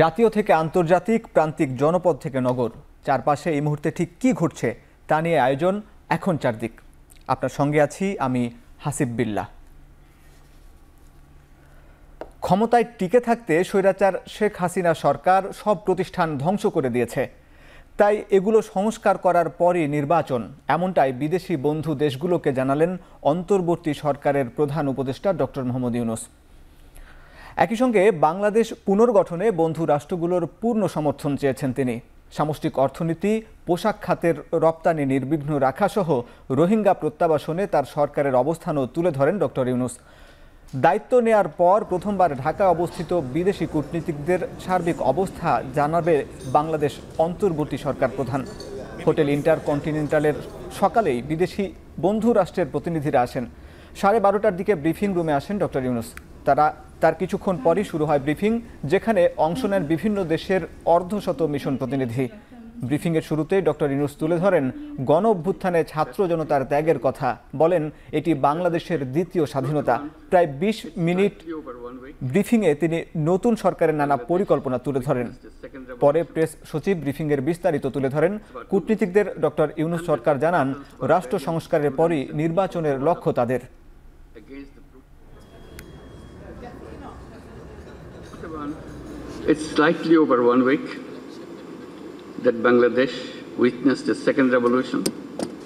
জাতীয় থেকে আন্তর্জাতিক প্রান্তিক জনপদ থেকে নগর চারপাশে এই মুহূর্তে ঠিক কি ঘটছে তা নিয়ে আয়োজন এখন চারদিক আপনার সঙ্গে আছি আমি হাসিব বিল্লা ক্ষমতায় টিকে থাকতে স্বৈরাচার শেখ হাসিনা সরকার সব প্রতিষ্ঠান ধ্বংস করে দিয়েছে তাই এগুলো সংস্কার করার পরই নির্বাচন এমনটাই বিদেশি বন্ধু দেশগুলোকে জানালেন অন্তর্বর্তী সরকারের প্রধান উপদেষ্টা ডক্টর মোহাম্মদ ইউনুস একই সঙ্গে বাংলাদেশ পুনর্গঠনে বন্ধু রাষ্ট্রগুলোর পূর্ণ সমর্থন চেয়েছেন তিনি সামষ্টিক অর্থনীতি পোশাক খাতের রপ্তানি নির্বিঘ্ন রাখাসহ রোহিঙ্গা প্রত্যাবাসনে তার সরকারের অবস্থানও তুলে ধরেন ডক্টর ইউনুস দায়িত্ব নেয়ার পর প্রথমবার ঢাকা অবস্থিত বিদেশি কূটনীতিকদের সার্বিক অবস্থা জানাবে বাংলাদেশ অন্তর্বর্তী সরকার প্রধান হোটেল ইন্টারকন্টিনেন্টালের সকালেই বিদেশি বন্ধু রাষ্ট্রের প্রতিনিধিরা আসেন সাড়ে বারোটার দিকে ব্রিফিং রুমে আসেন ডক্টর ইউনুস তারা তার কিছুক্ষণ পরই শুরু হয় ব্রিফিং যেখানে অংশ নেন বিভিন্ন দেশের অর্ধশত মিশন প্রতিনিধি ব্রিফিংয়ের শুরুতেই ডক্টর ইনুস তুলে ধরেন গণ অভ্যুত্থানে ছাত্র জনতার ত্যাগের কথা বলেন এটি বাংলাদেশের দ্বিতীয় স্বাধীনতা প্রায় ২০ মিনিট ব্রিফিংয়ে তিনি নতুন সরকারের নানা পরিকল্পনা তুলে ধরেন পরে প্রেস সচিব ব্রিফিংয়ের বিস্তারিত তুলে ধরেন কূটনীতিকদের ডক্টর ইউনুস সরকার জানান রাষ্ট্র সংস্কারের পরই নির্বাচনের লক্ষ্য তাদের It's slightly over one week that Bangladesh witnessed the second revolution.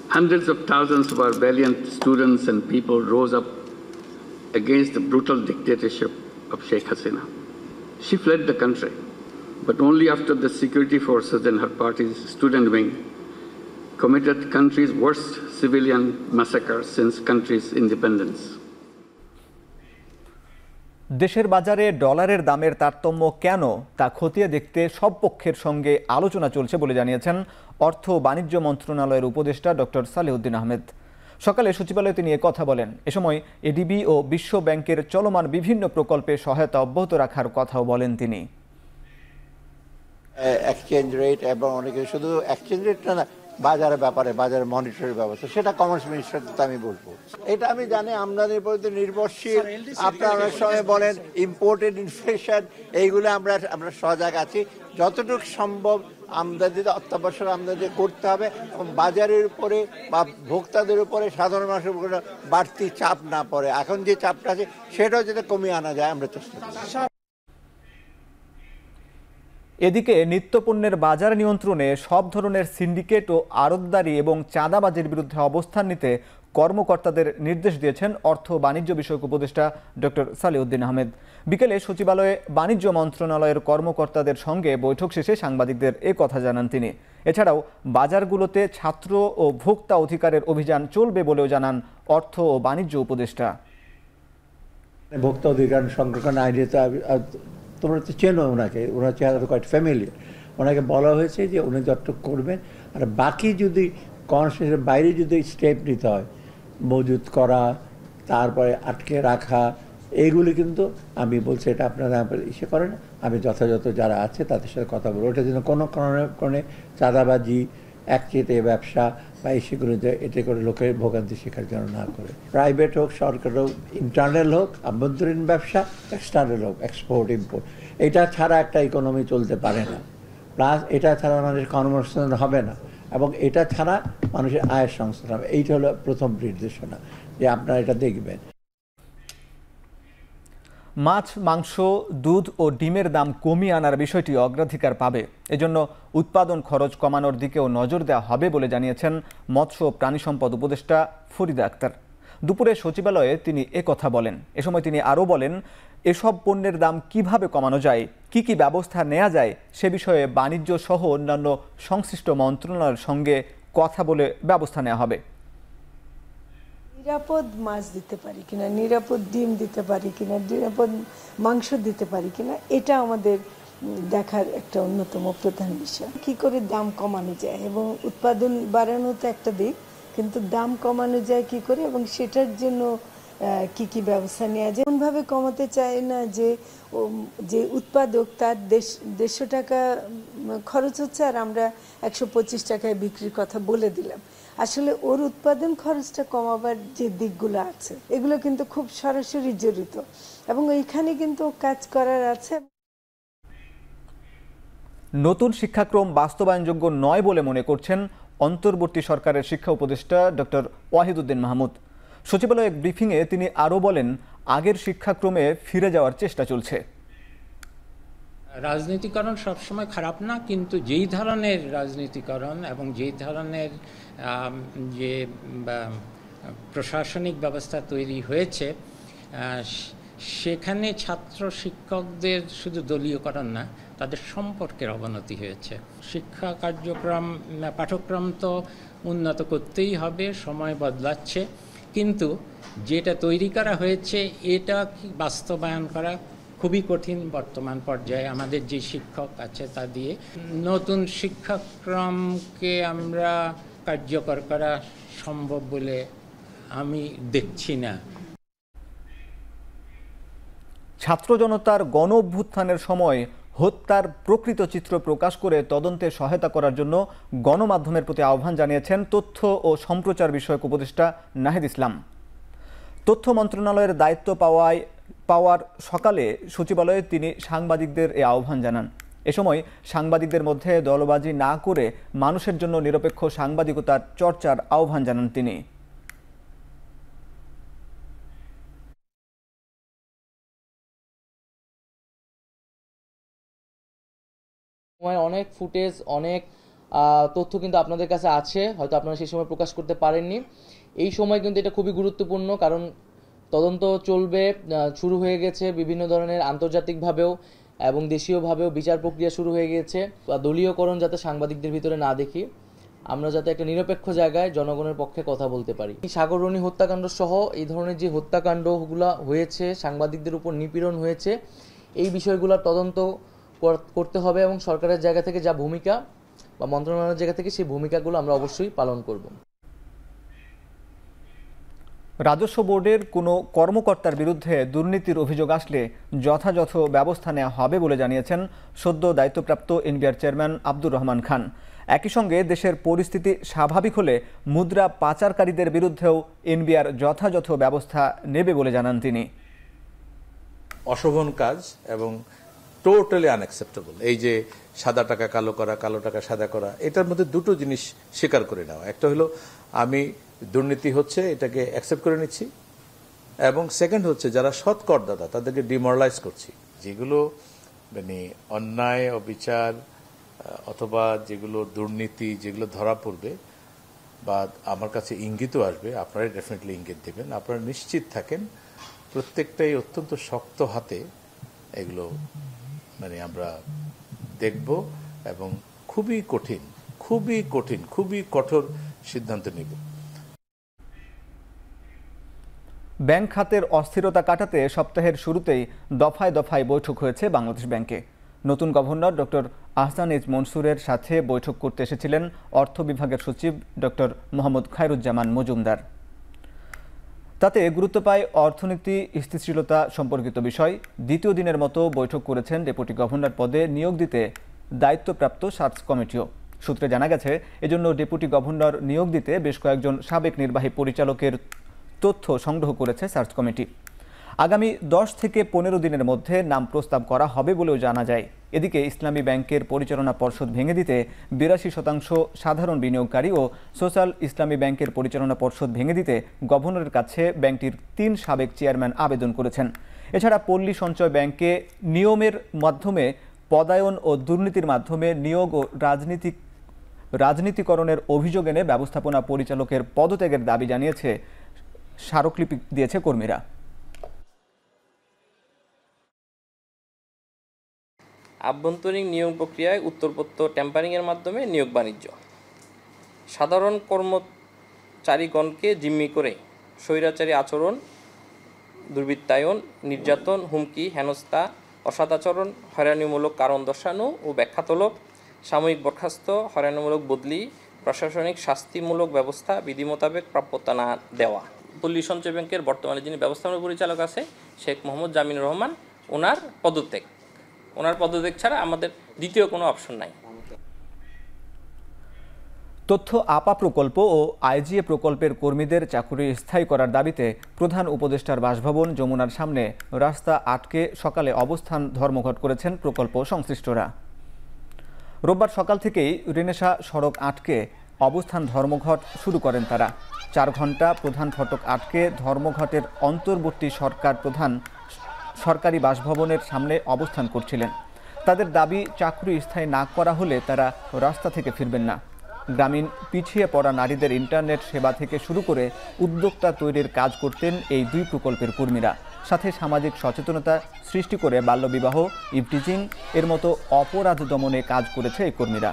Hundreds of thousands of our valiant students and people rose up against the brutal dictatorship of Sheikh Hasina. She fled the country, but only after the security forces and her party's student wing committed country's worst civilian massacre since country's independence. দেশের বাজারে ডলারের দামের তারতম্য কেন তা খতিয়ে দেখতে সব পক্ষের সঙ্গে আলোচনা চলছে বলে জানিয়েছেন অর্থ বাণিজ্য মন্ত্রণালয়ের উপদেষ্টা ডক্টর সালেউদ্দিন আহমেদ সকালে সচিবালয়ে তিনি কথা বলেন এ সময় এডিবি ও বিশ্ব ব্যাংকের চলমান বিভিন্ন প্রকল্পে সহায়তা অব্যাহত রাখার কথাও বলেন তিনি এক্সচেঞ্জ রেট এবং অনেকে শুধু এক্সচেঞ্জ রেট না বাজারের ব্যাপারে বাজারের মনিটরের ব্যবস্থা সেটা কমার্স মিনিস্টার তো আমি বলবো এটা আমি জানি আমদানির প্রতি নির্ভরশীল আপনারা অনেক সময় বলেন ইম্পোর্টেড ইনফ্লেশন এইগুলো আমরা আমরা সজাগ আছি যতটুকু সম্ভব আমদানি অত্যাবশ্যক আমদানি করতে হবে এবং বাজারের উপরে বা ভোক্তাদের উপরে সাধারণ মানুষের উপরে বাড়তি চাপ না পড়ে এখন যে চাপটা আছে সেটাও যাতে কমিয়ে আনা যায় আমরা চেষ্টা করি এদিকে নিত্যপণ্যের বাজার নিয়ন্ত্রণে সব ধরনের সিন্ডিকেট ও আড়তদারি এবং চাঁদাবাজির বিরুদ্ধে অবস্থান নিতে কর্মকর্তাদের নির্দেশ দিয়েছেন অর্থ বাণিজ্য বিষয়ক উপদেষ্টা ডক্টর সালিউদ্দিন আহমেদ বিকেলে সচিবালয়ে বাণিজ্য মন্ত্রণালয়ের কর্মকর্তাদের সঙ্গে বৈঠক শেষে সাংবাদিকদের এ কথা জানান তিনি এছাড়াও বাজারগুলোতে ছাত্র ও ভোক্তা অধিকারের অভিযান চলবে বলেও জানান অর্থ ও বাণিজ্য উপদেষ্টা ভোক্তা অধিকার সংরক্ষণ আইনে তোমরা তো চেনো ওনাকে ওনার চেহারা তো কয়েকটা ফ্যামিলিয়ার ওনাকে বলা হয়েছে যে উনি যতটুক করবেন আর বাকি যদি কনস্টিটিউশনের বাইরে যদি স্টেপ নিতে হয় মজুত করা তারপরে আটকে রাখা এইগুলি কিন্তু আমি বলছি এটা আপনারা ইসে করেন আমি যথাযথ যারা আছে তাদের সাথে কথা বলবো ওটার জন্য কোনো কারণে কারণে চাঁদাবাজি একচেতে ব্যবসা বা এই সেগুলোতে এতে করে লোকের ভোগান্তি শিকার যেন না করে প্রাইভেট হোক সরকার হোক ইন্টারনাল হোক আভ্যন্তরীণ ব্যবসা এক্সটার্নাল হোক এক্সপোর্ট ইম্পোর্ট এটা ছাড়া একটা ইকোনমি চলতে পারে না প্লাস এটা ছাড়া মানুষের কর্মসংস্থান হবে না এবং এটা ছাড়া মানুষের আয়ের সংস্থান হবে এইটা হলো প্রথম নির্দেশনা যে আপনারা এটা দেখবেন মাছ মাংস দুধ ও ডিমের দাম কমিয়ে আনার বিষয়টি অগ্রাধিকার পাবে এজন্য উৎপাদন খরচ কমানোর দিকেও নজর দেওয়া হবে বলে জানিয়েছেন মৎস্য ও প্রাণী সম্পদ উপদেষ্টা ফরিদা আক্তার দুপুরে সচিবালয়ে তিনি কথা বলেন এ সময় তিনি আরও বলেন এসব পণ্যের দাম কিভাবে কমানো যায় কি কি ব্যবস্থা নেওয়া যায় সে বিষয়ে বাণিজ্য সহ অন্যান্য সংশ্লিষ্ট মন্ত্রণালয়ের সঙ্গে কথা বলে ব্যবস্থা নেওয়া হবে নিরাপদ মাছ দিতে পারি কিনা নিরাপদ ডিম দিতে পারি কিনা নিরাপদ মাংস দিতে পারি কিনা এটা আমাদের দেখার একটা অন্যতম প্রধান বিষয় কি করে দাম কমানো যায় এবং উৎপাদন বাড়ানো তো একটা দিক কিন্তু দাম কমানো যায় কি করে এবং সেটার জন্য কি কি ব্যবস্থা নেওয়া যায় এমনভাবে কমাতে চায় না যে যে উৎপাদক তার দেশ দেড়শো টাকা খরচ হচ্ছে আর আমরা একশো পঁচিশ টাকায় বিক্রির কথা বলে দিলাম আসলে ওর উৎপাদন খরচটা কমাবার যে দিকগুলো আছে এগুলো কিন্তু খুব সরাসরি জড়িত এবং এইখানে কিন্তু কাজ করার আছে নতুন শিক্ষাক্রম বাস্তবায়নযোগ্য নয় বলে মনে করছেন অন্তর্বর্তী সরকারের শিক্ষা উপদেষ্টা ডক্টর ওয়াহিদুদ্দিন মাহমুদ সচিবালয়ে এক ব্রিফিংয়ে তিনি আরও বলেন আগের শিক্ষাক্রমে ফিরে যাওয়ার চেষ্টা চলছে রাজনীতিকরণ সবসময় খারাপ না কিন্তু যেই ধরনের রাজনীতিকরণ এবং যেই ধরনের যে প্রশাসনিক ব্যবস্থা তৈরি হয়েছে সেখানে ছাত্র শিক্ষকদের শুধু দলীয়করণ না তাদের সম্পর্কের অবনতি হয়েছে শিক্ষা কার্যক্রম পাঠ্যক্রম তো উন্নত করতেই হবে সময় বদলাচ্ছে কিন্তু যেটা তৈরি করা হয়েছে এটা বাস্তবায়ন করা খুবই কঠিন বর্তমান পর্যায়ে আমাদের যে শিক্ষক আছে তা দিয়ে নতুন শিক্ষাক্রমকে আমরা কার্যকর করা সম্ভব বলে আমি দেখছি না ছাত্র জনতার গণ অভ্যুত্থানের সময় হত্যার প্রকৃত চিত্র প্রকাশ করে তদন্তে সহায়তা করার জন্য গণমাধ্যমের প্রতি আহ্বান জানিয়েছেন তথ্য ও সম্প্রচার বিষয়ক উপদেষ্টা নাহিদ ইসলাম তথ্য মন্ত্রণালয়ের দায়িত্ব পাওয়ায় পাওয়ার সকালে সচিবালয়ে তিনি সাংবাদিকদের এ আহ্বান জানান এ সময় সাংবাদিকদের মধ্যে দলবাজি না করে মানুষের জন্য নিরপেক্ষ সাংবাদিকতার চর্চার আহ্বান জানান তিনি অনেক ফুটেজ অনেক তথ্য কিন্তু আপনাদের কাছে আছে হয়তো আপনারা সেই সময় প্রকাশ করতে পারেননি এই সময় কিন্তু এটা খুবই গুরুত্বপূর্ণ কারণ তদন্ত চলবে শুরু হয়ে গেছে বিভিন্ন ধরনের আন্তর্জাতিকভাবেও এবং দেশীয়ভাবেও বিচার প্রক্রিয়া শুরু হয়ে গিয়েছে দলীয়করণ যাতে সাংবাদিকদের ভিতরে না দেখি আমরা যাতে একটা নিরপেক্ষ জায়গায় জনগণের পক্ষে কথা বলতে পারি সাগররণী হত্যাকাণ্ড সহ এই ধরনের যে হত্যাকাণ্ডগুলো হয়েছে সাংবাদিকদের উপর নিপীড়ন হয়েছে এই বিষয়গুলো তদন্ত করতে হবে এবং সরকারের জায়গা থেকে যা ভূমিকা বা মন্ত্রণালয়ের জায়গা থেকে সেই ভূমিকাগুলো আমরা অবশ্যই পালন করব রাজস্ব বোর্ডের কোনো কর্মকর্তার বিরুদ্ধে দুর্নীতির অভিযোগ আসলে যথাযথ ব্যবস্থা নেওয়া হবে বলে জানিয়েছেন সদ্য দায়িত্বপ্রাপ্ত এনবিআর চেয়ারম্যান আব্দুর রহমান খান একই সঙ্গে দেশের পরিস্থিতি স্বাভাবিক হলে মুদ্রা পাচারকারীদের বিরুদ্ধেও এনবিআর যথাযথ ব্যবস্থা নেবে বলে জানান তিনি অশোভন কাজ এবং টোটালি আনএক্সেপ্টেবল এই যে সাদা টাকা কালো করা কালো টাকা সাদা করা এটার মধ্যে দুটো জিনিস স্বীকার করে নেওয়া একটা হলো আমি দুর্নীতি হচ্ছে এটাকে অ্যাকসেপ্ট করে নিচ্ছি এবং সেকেন্ড হচ্ছে যারা সৎ করদাতা তাদেরকে ডিমোরালাইজ করছি যেগুলো মানে অন্যায় অবিচার অথবা যেগুলো দুর্নীতি যেগুলো ধরা পড়বে বা আমার কাছে ইঙ্গিতও আসবে আপনারা ডেফিনেটলি ইঙ্গিত দেবেন আপনারা নিশ্চিত থাকেন প্রত্যেকটাই অত্যন্ত শক্ত হাতে এগুলো মানে আমরা দেখব এবং খুবই কঠিন খুবই কঠিন খুবই কঠোর সিদ্ধান্ত নেব ব্যাংক খাতের অস্থিরতা কাটাতে সপ্তাহের শুরুতেই দফায় দফায় বৈঠক হয়েছে বাংলাদেশ ব্যাংকে নতুন গভর্নর ডক্টর আহসান ইজ মনসুরের সাথে বৈঠক করতে এসেছিলেন অর্থ বিভাগের সচিব ডক্টর মোহাম্মদ খায়রুজ্জামান মজুমদার তাতে গুরুত্ব পায় অর্থনীতি স্থিতিশীলতা সম্পর্কিত বিষয় দ্বিতীয় দিনের মতো বৈঠক করেছেন ডেপুটি গভর্নর পদে নিয়োগ দিতে দায়িত্বপ্রাপ্ত সার্চ কমিটিও সূত্রে জানা গেছে এজন্য ডেপুটি গভর্নর নিয়োগ দিতে বেশ কয়েকজন সাবেক নির্বাহী পরিচালকের তথ্য সংগ্রহ করেছে সার্চ কমিটি আগামী দশ থেকে পনেরো দিনের মধ্যে নাম প্রস্তাব করা হবে বলেও জানা যায় এদিকে ইসলামী ব্যাংকের পরিচালনা পর্ষদ ভেঙে দিতে বিরাশি শতাংশ সাধারণ বিনিয়োগকারী ও সোশ্যাল ইসলামী ব্যাংকের পরিচালনা পর্ষদ ভেঙে দিতে গভর্নরের কাছে ব্যাংকটির তিন সাবেক চেয়ারম্যান আবেদন করেছেন এছাড়া পল্লী সঞ্চয় ব্যাংকে নিয়মের মাধ্যমে পদায়ন ও দুর্নীতির মাধ্যমে নিয়োগ ও রাজনীতিক রাজনীতিকরণের অভিযোগ এনে ব্যবস্থাপনা পরিচালকের পদত্যাগের দাবি জানিয়েছে স্মারকলিপি দিয়েছে কর্মীরা আভ্যন্তরীণ নিয়োগ প্রক্রিয়ায় উত্তরপত্তর ট্যাম্পারিংয়ের মাধ্যমে নিয়োগ বাণিজ্য সাধারণ কর্মচারীগণকে জিম্মি করে স্বৈরাচারী আচরণ দুর্বৃত্তায়ন নির্যাতন হুমকি হেনস্থা অসদাচরণ হয়রানিমূলক কারণ দর্শানো ও ব্যাখ্যাতলব সাময়িক বরখাস্ত হয়রানিমূলক বদলি প্রশাসনিক শাস্তিমূলক ব্যবস্থা বিধি মোতাবেক প্রাপ্যতা না দেওয়া পল্লী সঞ্চয় ব্যাংকের বর্তমানে যিনি ব্যবস্থাপনা পরিচালক আছে শেখ মোহাম্মদ জামিন রহমান ওনার পদত্যাগ ওনার পদত্যাগ ছাড়া আমাদের দ্বিতীয় কোনো অপশন নাই তথ্য আপা প্রকল্প ও আইজিএ প্রকল্পের কর্মীদের চাকুরি স্থায়ী করার দাবিতে প্রধান উপদেষ্টার বাসভবন যমুনার সামনে রাস্তা আটকে সকালে অবস্থান ধর্মঘট করেছেন প্রকল্প সংশ্লিষ্টরা রোববার সকাল থেকেই রেনেশা সড়ক আটকে অবস্থান ধর্মঘট শুরু করেন তারা চার ঘন্টা প্রধান ফটক আটকে ধর্মঘটের অন্তর্বর্তী সরকার প্রধান সরকারি বাসভবনের সামনে অবস্থান করছিলেন তাদের দাবি চাকরি স্থায়ী না করা হলে তারা রাস্তা থেকে ফিরবেন না গ্রামীণ পিছিয়ে পড়া নারীদের ইন্টারনেট সেবা থেকে শুরু করে উদ্যোক্তা তৈরির কাজ করতেন এই দুই প্রকল্পের কর্মীরা সাথে সামাজিক সচেতনতা সৃষ্টি করে বাল্যবিবাহ ইভটিজিং এর মতো অপরাধ দমনে কাজ করেছে এই কর্মীরা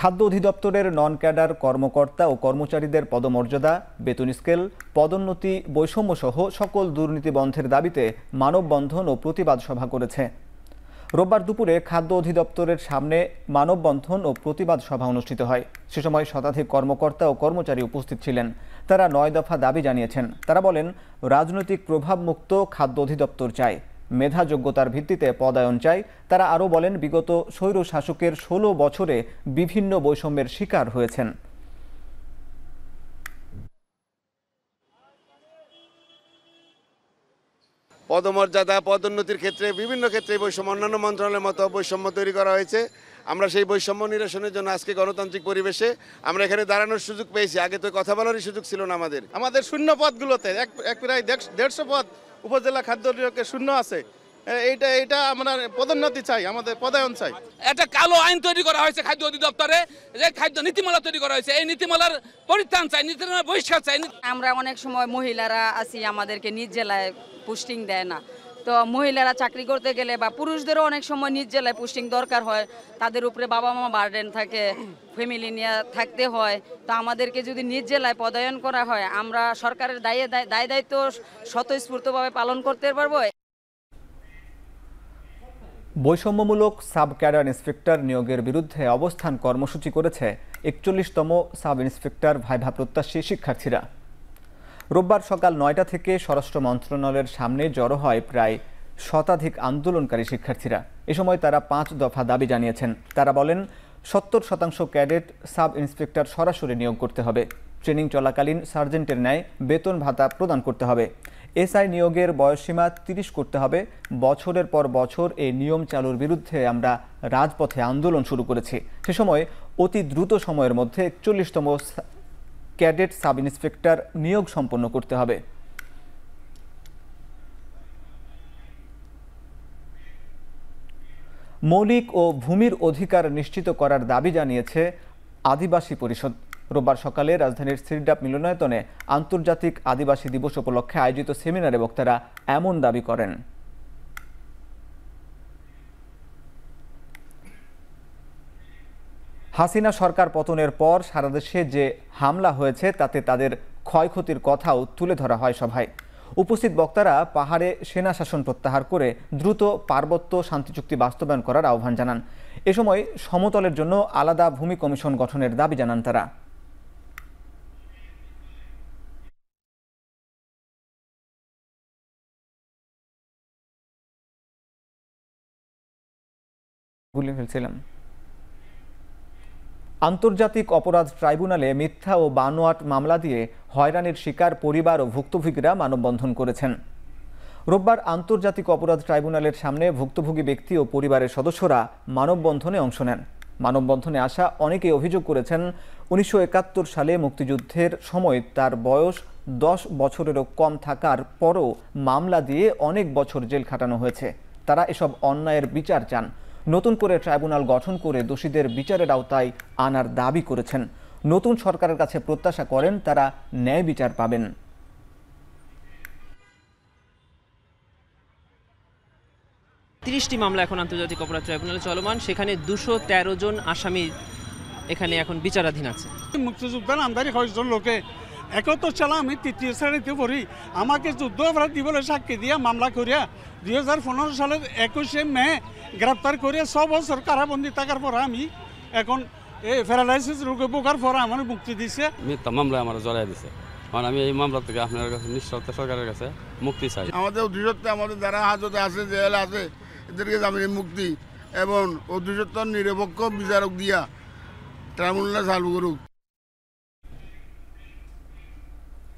খাদ্য অধিদপ্তরের নন ক্যাডার কর্মকর্তা ও কর্মচারীদের পদমর্যাদা বেতন স্কেল পদোন্নতি বৈষম্য সহ সকল দুর্নীতি বন্ধের দাবিতে মানববন্ধন ও প্রতিবাদ সভা করেছে রোববার দুপুরে খাদ্য অধিদপ্তরের সামনে মানববন্ধন ও প্রতিবাদ সভা অনুষ্ঠিত হয় সে সময় শতাধিক কর্মকর্তা ও কর্মচারী উপস্থিত ছিলেন তারা নয় দফা দাবি জানিয়েছেন তারা বলেন রাজনৈতিক প্রভাবমুক্ত খাদ্য অধিদপ্তর চায় মেধা যোগ্যতার ভিত্তিতে পদায়ন চায় তারা আরও বলেন বিগত সৈর শাসকের ষোলো বছরে বিভিন্ন বৈষম্যের শিকার হয়েছেন পদমর্যাদা পদোন্নতির ক্ষেত্রে বিভিন্ন ক্ষেত্রে বৈষম্য অন্যান্য মন্ত্রণালয়ের মতো বৈষম্য তৈরি করা হয়েছে আমরা সেই বৈষম্য নিরসনের জন্য আজকে গণতান্ত্রিক পরিবেশে আমরা এখানে দাঁড়ানোর সুযোগ পেয়েছি আগে তো কথা বলারই সুযোগ ছিল না আমাদের আমাদের শূন্য পদগুলোতে এক প্রায় দেড়শো পদ উপজেলা খাদ্য নিয়োগে শূন্য আছে এইটা এটা আমরা পদোন্নতি চাই আমাদের পদায়ন চাই একটা কালো আইন তৈরি করা হয়েছে খাদ্য অধিদপ্তরে যে খাদ্য নীতিমালা তৈরি করা হয়েছে এই নীতিমালার পরিত্রাণ চাই নীতিমালার বহিষ্কার চাই আমরা অনেক সময় মহিলারা আছি আমাদেরকে নিজ জেলায় পোস্টিং দেয় না তো মহিলারা চাকরি করতে গেলে বা পুরুষদেরও অনেক সময় নিজ জেলায় পোস্টিং দরকার হয় তাদের উপরে বাবা মা বার্ডেন থাকে ফ্যামিলি নিয়ে থাকতে হয় তো আমাদেরকে যদি নিজ জেলায় পদায়ন করা হয় আমরা সরকারের দায়ে দায় দায়িত্ব স্বতঃস্ফূর্তভাবে পালন করতে পারবো বৈষম্যমূলক সাব ক্যাডার ইন্সপেক্টর নিয়োগের বিরুদ্ধে অবস্থান কর্মসূচি করেছে একচল্লিশতম সাব ইন্সপেক্টর ভাইভা প্রত্যাশী শিক্ষার্থীরা রোববার সকাল নয়টা থেকে স্বরাষ্ট্র মন্ত্রণালয়ের সামনে জড়ো হয় প্রায় শতাধিক আন্দোলনকারী শিক্ষার্থীরা এ সময় তারা পাঁচ দফা দাবি জানিয়েছেন তারা বলেন সত্তর শতাংশ ক্যাডেট সাব ইন্সপেক্টর সরাসরি নিয়োগ করতে হবে ট্রেনিং চলাকালীন সার্জেন্টের ন্যায় বেতন ভাতা প্রদান করতে হবে এসআই নিয়োগের বয়সসীমা তিরিশ করতে হবে বছরের পর বছর এই নিয়ম চালুর বিরুদ্ধে আমরা রাজপথে আন্দোলন শুরু করেছি সে সময় অতি দ্রুত সময়ের মধ্যে একচল্লিশতম ক্যাডেট সাব ইন্সপেক্টর নিয়োগ সম্পন্ন করতে হবে মৌলিক ও ভূমির অধিকার নিশ্চিত করার দাবি জানিয়েছে আদিবাসী পরিষদ রোববার সকালে রাজধানীর সিরডাপ মিলনায়তনে আন্তর্জাতিক আদিবাসী দিবস উপলক্ষে আয়োজিত সেমিনারে বক্তারা এমন দাবি করেন হাসিনা সরকার পতনের পর সারা দেশে যে হামলা হয়েছে তাতে তাদের ক্ষয়ক্ষতির কথাও তুলে ধরা হয় সভায় উপস্থিত বক্তারা পাহাড়ে সেনা শাসন প্রত্যাহার করে দ্রুত পার্বত্য শান্তি চুক্তি বাস্তবায়ন করার আহ্বান জানান এ সময় সমতলের জন্য আলাদা ভূমি কমিশন গঠনের দাবি জানান তারা ফেলছিলাম আন্তর্জাতিক অপরাধ ট্রাইব্যুনালে মিথ্যা ও বানোয়াট মামলা দিয়ে হয়রানির শিকার পরিবার ও ভুক্তভোগীরা মানববন্ধন করেছেন রোববার আন্তর্জাতিক অপরাধ ট্রাইব্যুনালের সামনে ভুক্তভোগী ব্যক্তি ও পরিবারের সদস্যরা মানববন্ধনে অংশ নেন মানববন্ধনে আসা অনেকেই অভিযোগ করেছেন উনিশশো সালে মুক্তিযুদ্ধের সময় তার বয়স দশ বছরেরও কম থাকার পরও মামলা দিয়ে অনেক বছর জেল খাটানো হয়েছে তারা এসব অন্যায়ের বিচার চান নতুন করে ট্রাইব্যুনাল গঠন করে দোষীদের বিচারের আওতায় আনার দাবি করেছেন নতুন সরকারের কাছে প্রত্যাশা করেন তারা ন্যায় বিচার পাবেন তিরিশটি মামলা এখন আন্তর্জাতিক অপরাধ ট্রাইব্যুনালে চলমান সেখানে দুশো তেরো জন আসামি এখানে এখন বিচারাধীন আছে মুক্তিযুদ্ধ আমদানি কয়েকজন লোকে একত্র চালা আমি তৃতীয় শ্রেণীতে পড়ি আমাকে যুদ্ধ অপরাধ বলে সাক্ষী দিয়ে মামলা করিয়া দুই হাজার পনেরো সালের একুশে মে গ্রেপ্তার করিয়া ছ বছর কারাবন্দি থাকার পর আমি এখন এই প্যারালাইসিস রোগে বোকার পর আমার মুক্তি দিছে মিথ্যা মামলা আমার জড়াই দিছে কারণ মানে আমি এই মামলা থেকে আপনার কাছে নিঃশর্ত সরকারের কাছে মুক্তি চাই আমাদের অধিসত্ত্বে আমাদের যারা হাজতে আছে জেল আছে এদেরকে আমি মুক্তি এবং অধিসত্ত্বর নিরপেক্ষ বিচারক দিয়া ট্রাইব্যুনাল চালু করুক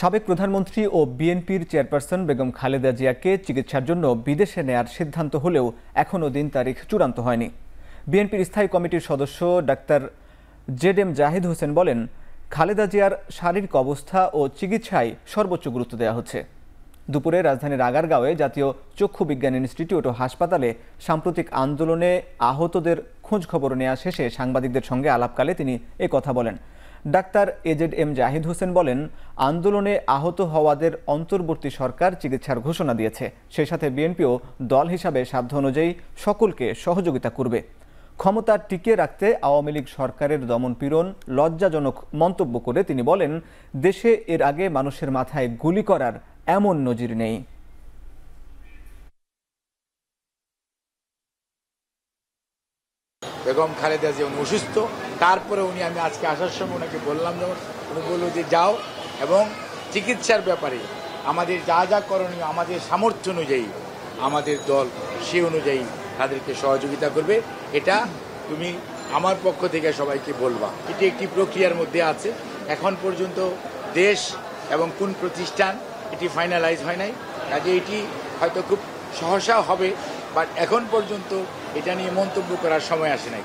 সাবেক প্রধানমন্ত্রী ও বিএনপির চেয়ারপারসন বেগম খালেদা জিয়াকে চিকিৎসার জন্য বিদেশে নেয়ার সিদ্ধান্ত হলেও এখনও দিন তারিখ চূড়ান্ত হয়নি বিএনপির স্থায়ী কমিটির সদস্য doctor Z M Zahid Hossain বলেন খালেদা জিয়ার শারীরিক অবস্থা ও চিকিৎসায় সর্বোচ্চ গুরুত্ব দেওয়া হচ্ছে দুপুরে রাজধানীর আগারগাঁওয়ে জাতীয় চক্ষু বিজ্ঞান ইনস্টিটিউট ও হাসপাতালে সাম্প্রতিক আন্দোলনে আহতদের খোঁজ খবর নেওয়া শেষে সাংবাদিকদের সঙ্গে আলাপকালে তিনি কথা বলেন doctor A Z M Zahid Hossain বলেন আন্দোলনে আহত হওয়াদের অন্তর্বর্তী সরকার চিকিৎসার ঘোষণা দিয়েছে সেই সাথে বিএনপিও দল হিসাবে সাধ্য অনুযায়ী সকলকে সহযোগিতা করবে ক্ষমতা টিকিয়ে রাখতে আওয়ামী লীগ সরকারের দমনপীড়ন লজ্জাজনক মন্তব্য করে তিনি বলেন দেশে এর আগে মানুষের মাথায় গুলি করার এমন নজির নেই বেগম খালেদা যে উনি অসুস্থ তারপরে উনি আমি আজকে আসার সময় ওনাকে বললাম যেমন উনি বললো যে যাও এবং চিকিৎসার ব্যাপারে আমাদের যা যা করণীয় আমাদের সামর্থ্য অনুযায়ী আমাদের দল সে অনুযায়ী তাদেরকে সহযোগিতা করবে এটা তুমি আমার পক্ষ থেকে সবাইকে বলবা এটি একটি প্রক্রিয়ার মধ্যে আছে এখন পর্যন্ত দেশ এবং কোন প্রতিষ্ঠান এটি ফাইনালাইজ হয় নাই কাজে এটি হয়তো খুব সহসা হবে বাট এখন পর্যন্ত এটা নিয়ে মন্তব্য করার সময় আসে নাই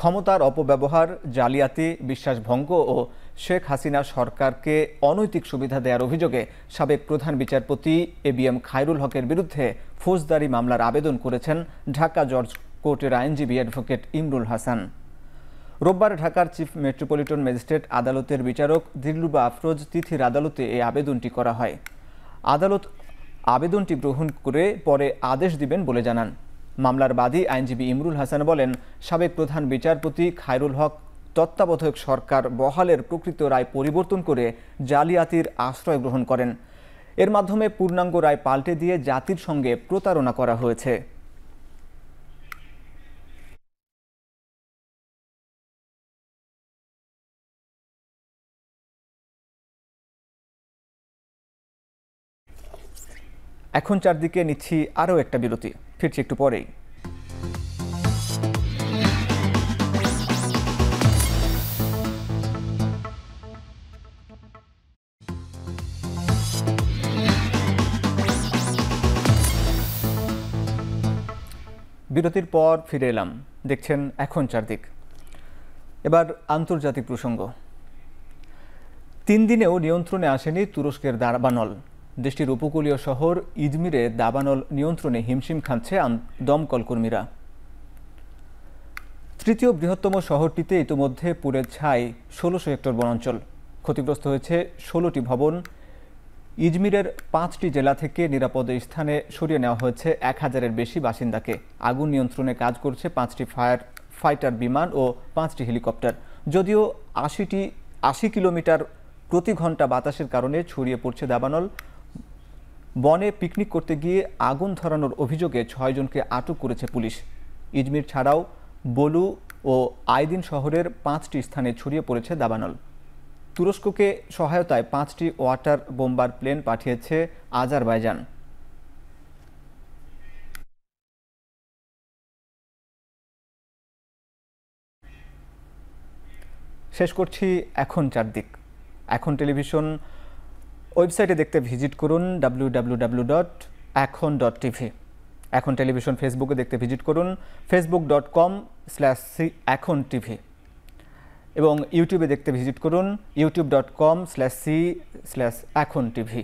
ক্ষমতার অপব্যবহার জালিয়াতি বিশ্বাসভঙ্গ ও শেখ হাসিনা সরকারকে অনৈতিক সুবিধা দেওয়ার অভিযোগে সাবেক প্রধান বিচারপতি এ বি এম খায়রুল হকের বিরুদ্ধে ফৌজদারি মামলার আবেদন করেছেন ঢাকা জর্জ কোর্টের আইনজীবী অ্যাডভোকেট ইমরুল হাসান রোববার ঢাকার চিফ মেট্রোপলিটন ম্যাজিস্ট্রেট আদালতের বিচারক দিলরুবা আফরোজ তিথির আদালতে এই আবেদনটি করা হয় আদালত আবেদনটি গ্রহণ করে পরে আদেশ দিবেন বলে জানান মামলার বাদী আইনজীবী ইমরুল হাসান বলেন সাবেক প্রধান বিচারপতি খায়রুল হক তত্ত্বাবধায়ক সরকার বহালের প্রকৃত রায় পরিবর্তন করে জালিয়াতির আশ্রয় গ্রহণ করেন এর মাধ্যমে পূর্ণাঙ্গ রায় পাল্টে দিয়ে জাতির সঙ্গে প্রতারণা করা হয়েছে এখন চারদিকে নিচ্ছি আরও একটা বিরতি ফিরছি একটু পরেই বিরতির পর ফিরে এলাম দেখছেন এখন চারদিক এবার আন্তর্জাতিক প্রসঙ্গ তিন দিনেও নিয়ন্ত্রণে আসেনি তুরস্কের দারবানল দেশটির উপকূলীয় শহর ইজমিরে দাবানল নিয়ন্ত্রণে হিমশিম খাচ্ছে দমকল কর্মীরা তৃতীয় বৃহত্তম শহরটিতে ইতিমধ্যে পুরে ছাই ষোলোশো হেক্টর বনাঞ্চল ক্ষতিগ্রস্ত হয়েছে ষোলোটি ভবন ইজমিরের পাঁচটি জেলা থেকে নিরাপদ স্থানে সরিয়ে নেওয়া হয়েছে এক হাজারের বেশি বাসিন্দাকে আগুন নিয়ন্ত্রণে কাজ করছে পাঁচটি ফায়ার ফাইটার বিমান ও পাঁচটি হেলিকপ্টার যদিও আশিটি আশি কিলোমিটার প্রতি ঘন্টা বাতাসের কারণে ছড়িয়ে পড়ছে দাবানল বনে পিকনিক করতে গিয়ে আগুন ধরানোর অভিযোগে ছয়জনকে আটক করেছে পুলিশ ইজমির ছাড়াও বলু ও আইদিন শহরের পাঁচটি স্থানে ছড়িয়ে পড়েছে দাবানল তুরস্ককে সহায়তায় পাঁচটি ওয়াটার বোম্বার প্লেন পাঠিয়েছে আজারবাইজান শেষ করছি এখন চারদিক এখন টেলিভিশন ওয়েবসাইটে দেখতে ভিজিট করুন ডাব্লিউ এখন ডট টিভি এখন টেলিভিশন ফেসবুকে দেখতে ভিজিট করুন Facebook dot com slash Ekhon TV এবং ইউটিউবে দেখতে ভিজিট করুন YouTube dot com slash C slash Ekhon TV